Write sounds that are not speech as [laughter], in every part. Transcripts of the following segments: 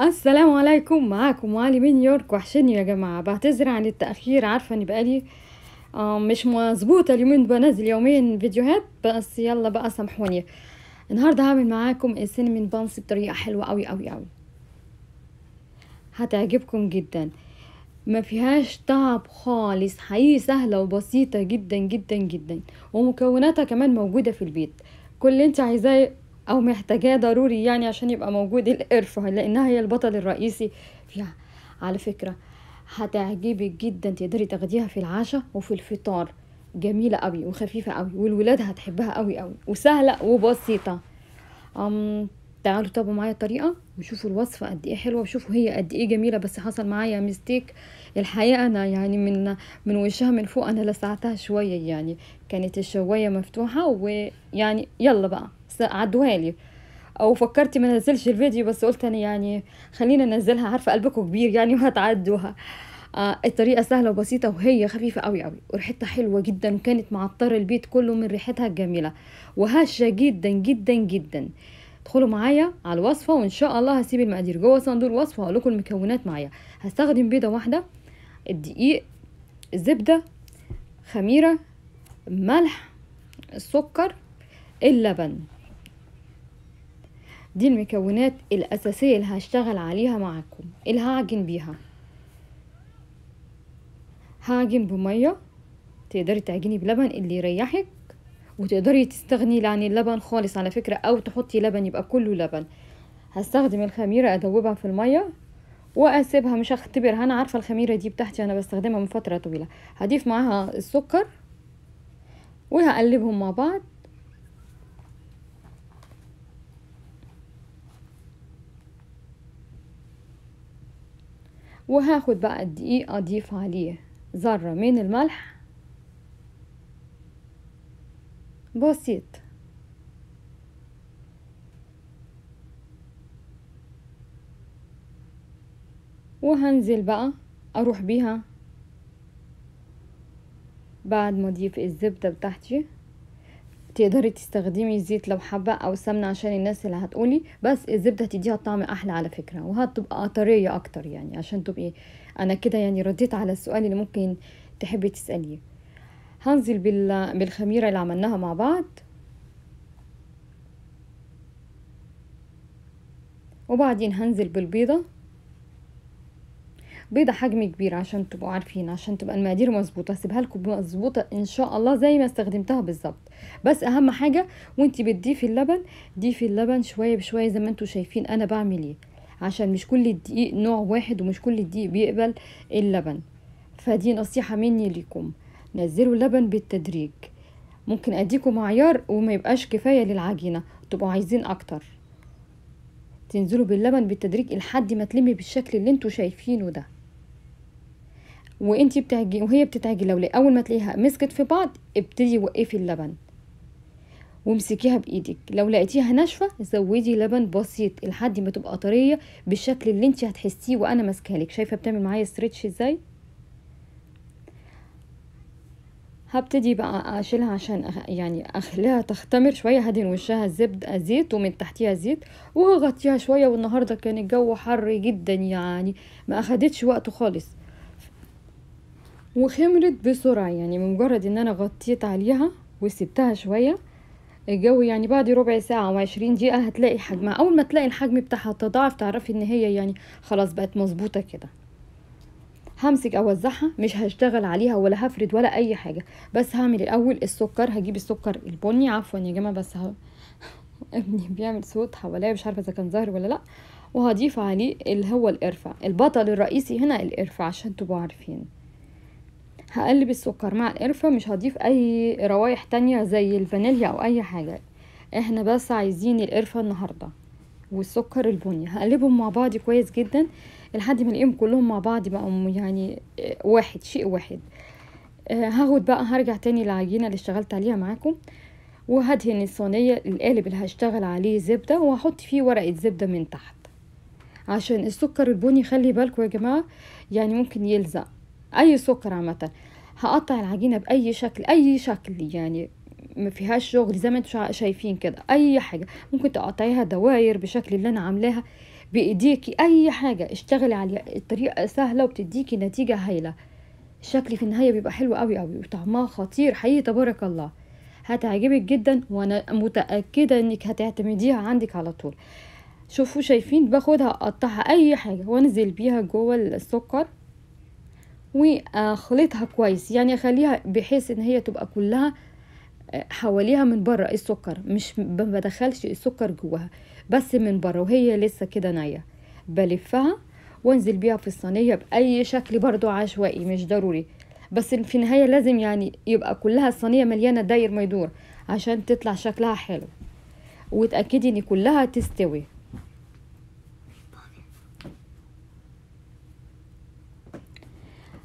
السلام عليكم معاكم علي من نيويورك وحشني يا جماعه بعتذر عن التاخير عارفه اني بقالي مش مظبوطه اليومين بنزل يومين فيديوهات بس يلا بقى سامحوني النهارده هعمل معاكم السينمون بانس بطريقه حلوه قوي قوي قوي هتعجبكم جدا ما فيهاش تعب خالص حقيقي سهله وبسيطه جدا جدا جدا ومكوناتها كمان موجوده في البيت كل اللي انت عايزاه او محتاجاه ضروري يعني عشان يبقى موجود القرفه لانها هي البطل الرئيسي فيها على فكره هتعجبك جدا تقدري تاخديها في العشاء وفي الفطار جميله قوي وخفيفه قوي والولاد هتحبها قوي قوي وسهله وبسيطه أم تعالوا تابعوا معايا الطريقه وشوفوا الوصفه قد ايه حلوه وشوفوا هي قد ايه جميله بس حصل معايا ميستيك الحقيقه انا يعني من من وشها من فوق انا لسعتها شويه يعني كانت الشوايه مفتوحه ويعني يلا بقى عدوها لي او فكرتي ما نزلش الفيديو بس قلت انا يعني خلينا ننزلها عارفه قلبكم كبير يعني وهتعدوها [laughs] آه الطريقه سهله وبسيطه وهي خفيفه قوي قوي وريحتها حلوه جدا وكانت معطره البيت كله من ريحتها الجميله وهشه جدا جدا جدا ادخلوا معايا على الوصفه وان شاء الله هسيب المقادير جوه صندوق الوصفه وهقول لكم المكونات معايا هستخدم بيضه واحده الدقيق الزبده خميره ملح السكر اللبن دي المكونات الأساسية اللي هشتغل عليها معكم اللي هعجن بيها هعجن بمية تقدري تعجني بلبن اللي يريحك وتقدري تستغني عن اللبن خالص على فكرة أو تحطي لبن يبقى كله لبن هستخدم الخميرة أدوبها في المية واسيبها مش هختبرها انا عارفه الخميره دي بتاعتي انا بستخدمها من فتره طويله هضيف معاها السكر وهقلبهم مع بعض وهاخد بقى الدقيق اضيف إيه؟ آه، عليه ذرة من الملح بسيط وهنزل بقى اروح بيها بعد ما اضيف الزبدة بتاعتي تقدري تستخدمي زيت لو حابه او سمنه عشان الناس اللي هتقولي بس الزبده هتديها طعم احلى على فكره وهتبقى طريه اكتر يعني عشان تبقي انا كده يعني رديت على السؤال اللي ممكن تحبي تساليه هنزل بالخميره اللي عملناها مع بعض وبعدين هنزل بالبيضه بيضة حجم كبير عشان تبقوا عارفين عشان تبقى المقادير مظبوطة هسيبها لكم مظبوطة ان شاء الله زي ما استخدمتها بالظبط بس اهم حاجة وانتي بتضيفي اللبن ضيفي اللبن شوية بشوية زي ما انتوا شايفين انا بعمل ايه عشان مش كل الدقيق نوع واحد ومش كل الدقيق بيقبل اللبن فدي نصيحة مني ليكم نزلوا اللبن بالتدريج ممكن اديكم معيار وما يبقاش كفاية للعجينة تبقوا عايزين اكتر تنزلوا باللبن بالتدريج لحد ما تلمي بالشكل اللي انتوا شايفينه ده وانتي بتعجي وهي بتتعجن لو اول ما تلاقيها مسكت في بعض ابتدي وقفي اللبن وامسكيها بايدك لو لقيتيها ناشفه زودي لبن بسيط لحد ما تبقى طريه بالشكل اللي انتي هتحسيه وانا ماسكهالك لك شايفه بتعمل معايا ستريتش ازاي هبتدي بقى اشيلها عشان أخ... يعني اخليها تختمر شويه هدين وشها زبد زيت ومن تحتيها زيت وهغطيها شويه والنهارده كان الجو حر جدا يعني ما اخدتش وقته خالص وخمرت بسرعة يعني بمجرد ان انا غطيت عليها وسبتها شوية الجو يعني بعد ربع ساعة وعشرين دقيقة هتلاقي حجمها اول ما تلاقي الحجم بتاعها تضاعف تعرفي ان هي يعني خلاص بقت مظبوطة كده همسك اوزعها مش هشتغل عليها ولا هفرد ولا اي حاجة بس هعمل الاول السكر هجيب السكر البني عفوا يا جماعة بس ه... [laughs] ابني بيعمل صوت حواليا مش عارفة اذا كان ظاهر ولا لا وهضيف عليه اللي هو القرفة البطل الرئيسي هنا القرفة عشان تبقوا عارفين هقلب السكر مع القرفة مش هضيف اي روايح تانية زي الفانيليا او اي حاجة احنا بس عايزين القرفة النهاردة والسكر البني هقلبهم مع بعض كويس جدا لحد ما الاقيهم كلهم مع بعض بقى يعني آه، واحد شيء واحد آه، هاخد بقى هرجع تاني للعجينة اللي اشتغلت عليها معاكم وهدهن الصينية القالب اللي هشتغل عليه زبدة وهحط فيه ورقة زبدة من تحت عشان السكر البني خلي بالكم يا جماعة يعني ممكن يلزق اي سكر عامه هقطع العجينه باي شكل اي شكل يعني ما فيهاش شغل زي ما انتوا شايفين كده اي حاجه ممكن تقطعيها دواير بشكل اللي انا عاملاها بايديكي اي حاجه اشتغلي عليها الطريقه سهله وبتديكي نتيجه هايله الشكل في النهايه بيبقى حلو قوي قوي وطعمها خطير حقيقي تبارك الله هتعجبك جدا وانا متاكده انك هتعتمديها عندك على طول شوفوا شايفين باخدها اقطعها اي حاجه وانزل بيها جوه السكر واخلطها كويس يعني اخليها بحيث ان هي تبقى كلها آه، حواليها من بره السكر مش بدخلش السكر جواها بس من بره وهي لسه كده نيه بلفها وانزل بيها في الصينيه باي شكل برضو عشوائي مش ضروري بس في النهايه لازم يعني يبقى كلها الصينيه مليانه داير ما يدور عشان تطلع شكلها حلو وتاكدي ان كلها تستوي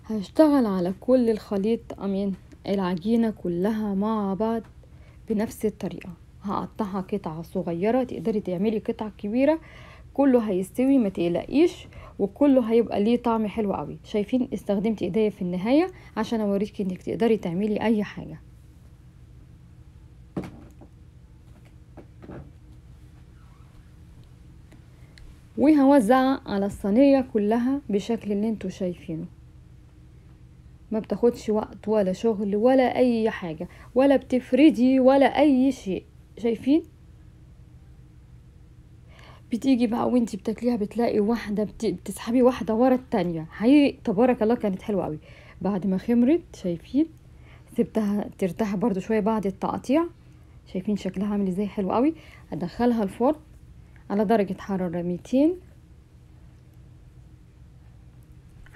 هشتغل على كل الخليط أمين العجينة كلها مع بعض بنفس الطريقة هقطعها قطع صغيرة تقدري تعملي قطع كبيرة كله هيستوي ما تقلقيش وكله هيبقى ليه طعم حلو قوي شايفين استخدمت ايديا في النهاية عشان اوريكي انك تقدري تعملي اي حاجة وهوزع على الصينية كلها بشكل اللي انتوا شايفينه ما بتاخدش وقت ولا شغل ولا اي حاجة ولا بتفردي ولا اي شيء شايفين بتيجي بقى وانتي بتاكليها بتلاقي واحدة بتسحبي واحدة ورا التانية حقيقي تبارك الله كانت حلوة قوي بعد ما خمرت شايفين سبتها ترتاح برضو شوية بعد التقطيع شايفين شكلها عامل ازاي حلو قوي هدخلها الفرن على درجة حرارة 200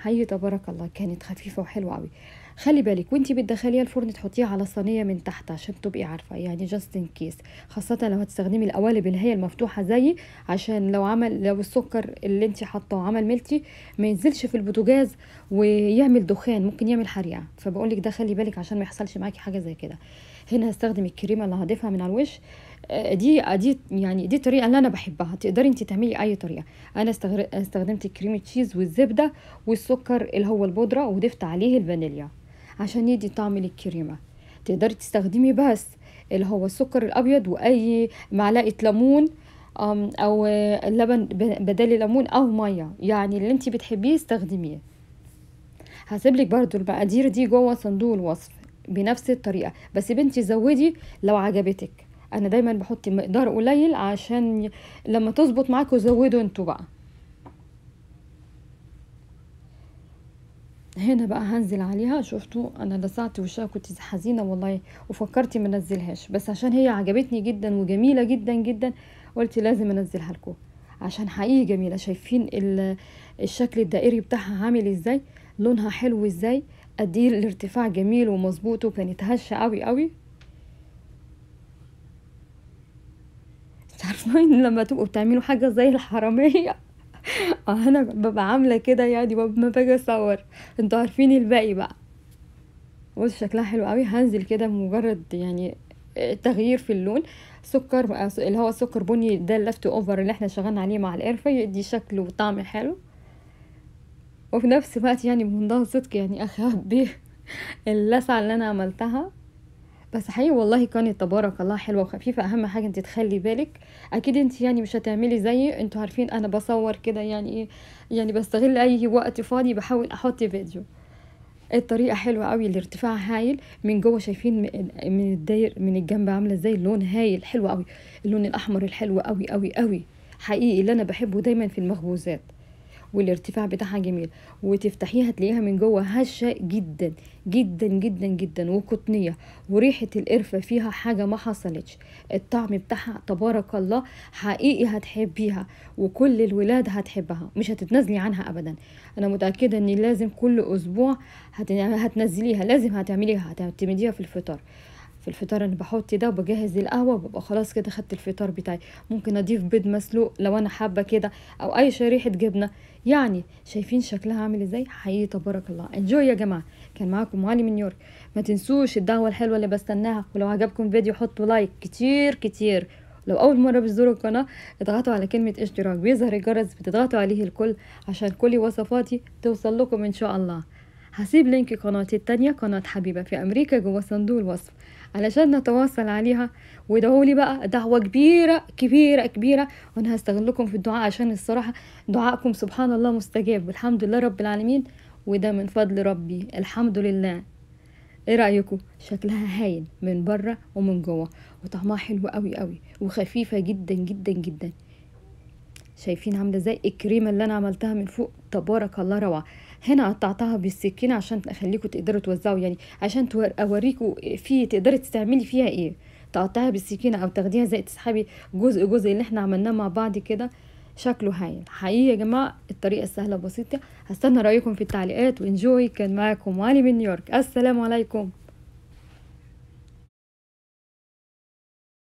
هي تبارك الله كانت خفيفه وحلوه قوي خلي بالك وانت بتدخليها الفرن تحطيها على الصينيه من تحت عشان تبقي عارفه يعني جاست ان كيس خاصه لو هتستخدمي القوالب اللي هي المفتوحه زيي عشان لو عمل لو السكر اللي انت حاطاه عمل ملتي ما ينزلش في البوتاجاز ويعمل دخان ممكن يعمل حريقه فبقول لك ده خلي بالك عشان ما يحصلش معاكي حاجه زي كده هنا هستخدم الكريمه اللي هضيفها من على الوش آه، دي آه، دي يعني دي الطريقه اللي انا بحبها تقدري انت تعملي اي طريقه انا استخدمت كريم تشيز والزبده والسكر اللي هو البودره وضفت عليه الفانيليا عشان يدي طعم للكريمه تقدري تستخدمي بس اللي هو السكر الابيض واي معلقه ليمون او لبن بدل ليمون او ميه يعني اللي انت بتحبيه استخدميه هسيبلك برضو المقادير دي جوه صندوق الوصف بنفس الطريقه بس بنتي زودي لو عجبتك انا دايما بحط مقدار قليل عشان لما تظبط معاكم زودوا انتوا بقى هنا بقى هنزل عليها شفتوا انا لسعت وشها كنت حزينه والله وفكرت ما انزلهاش بس عشان هي عجبتني جدا وجميله جدا جدا قلت لازم انزلها لكم عشان حقيقي جميله شايفين الشكل الدائري بتاعها عامل ازاي لونها حلو ازاي قد إيه الارتفاع جميل ومظبوط وكانت هشه قوي قوي فاين [laughs] لما تبقوا بتعملوا حاجه زي الحراميه [laughs] آه، انا ببقى عامله كده يعني ما باجي اصور انتوا عارفين الباقي بقى بص شكلها حلو قوي هنزل كده مجرد يعني آه، تغيير في اللون سكر اللي هو سكر بني ده اللفت اوفر اللي احنا شغالين عليه مع القرفه يدي شكل وطعم حلو وفي نفس الوقت يعني بمنتهى الصدق يعني اخبي [laughs] اللسعه اللي انا عملتها بس حقيقي والله كانت تبارك الله حلوه وخفيفه اهم حاجه انت تخلي بالك اكيد انت يعني مش هتعملي زي انتوا عارفين انا بصور كده يعني ايه يعني بستغل اي وقت فاضي بحاول احط فيديو الطريقه حلوه قوي الارتفاع هايل من جوه شايفين من الداير من الجنب عامله ازاي اللون هايل حلو قوي اللون الاحمر الحلو قوي قوي قوي حقيقي اللي انا بحبه دايما في المخبوزات والارتفاع بتاعها جميل وتفتحيها تلاقيها من جوه هشه جدا جدا جدا جدا وقطنيه وريحه القرفه فيها حاجه ما حصلتش الطعم بتاعها تبارك الله حقيقي هتحبيها وكل الولاد هتحبها مش هتتنازلي عنها ابدا انا متاكده ان لازم كل اسبوع هتنزليها لازم هتعمليها هتعتمديها في الفطار في الفطار انا بحط ده وبجهز القهوه وببقى خلاص كده خدت الفطار بتاعي ممكن اضيف بيض مسلوق لو انا حابه كده او اي شريحه جبنه يعني شايفين شكلها عامل ازاي حقيقي تبارك الله انجوي يا جماعه كان معاكم معالي من نيويورك ما تنسوش الدعوه الحلوه اللي بستناها ولو عجبكم الفيديو حطوا لايك كتير كتير لو اول مره بتزوروا القناه اضغطوا على كلمه اشتراك بيظهر الجرس بتضغطوا عليه الكل عشان كل وصفاتي توصل لكم ان شاء الله هسيب لينك قناتي التانية قناة حبيبة في أمريكا جوه صندوق الوصف علشان نتواصل عليها ودعوا لي بقى دعوة كبيرة كبيرة كبيرة وانا هستغلكم في الدعاء عشان الصراحة دعائكم سبحان الله مستجاب الحمد لله رب العالمين وده من فضل ربي الحمد لله ايه رايكم شكلها هايل من بره ومن جوه وطعمها حلو قوي قوي وخفيفه جدا جدا جدا شايفين عامله ازاي الكريمه اللي انا عملتها من فوق تبارك الله روعه هنا قطعتها بالسكينه عشان اخليكم تقدروا توزعوا يعني عشان اوريكم في تقدري تستعملي فيها ايه تقطعيها بالسكينه او تاخديها زي تسحبي جزء جزء اللي احنا عملناه مع بعض كده شكله هايل حقيقي يا جماعه الطريقه سهله بسيطه هستنى رايكم في التعليقات وانجوي كان معاكم علي من نيويورك السلام عليكم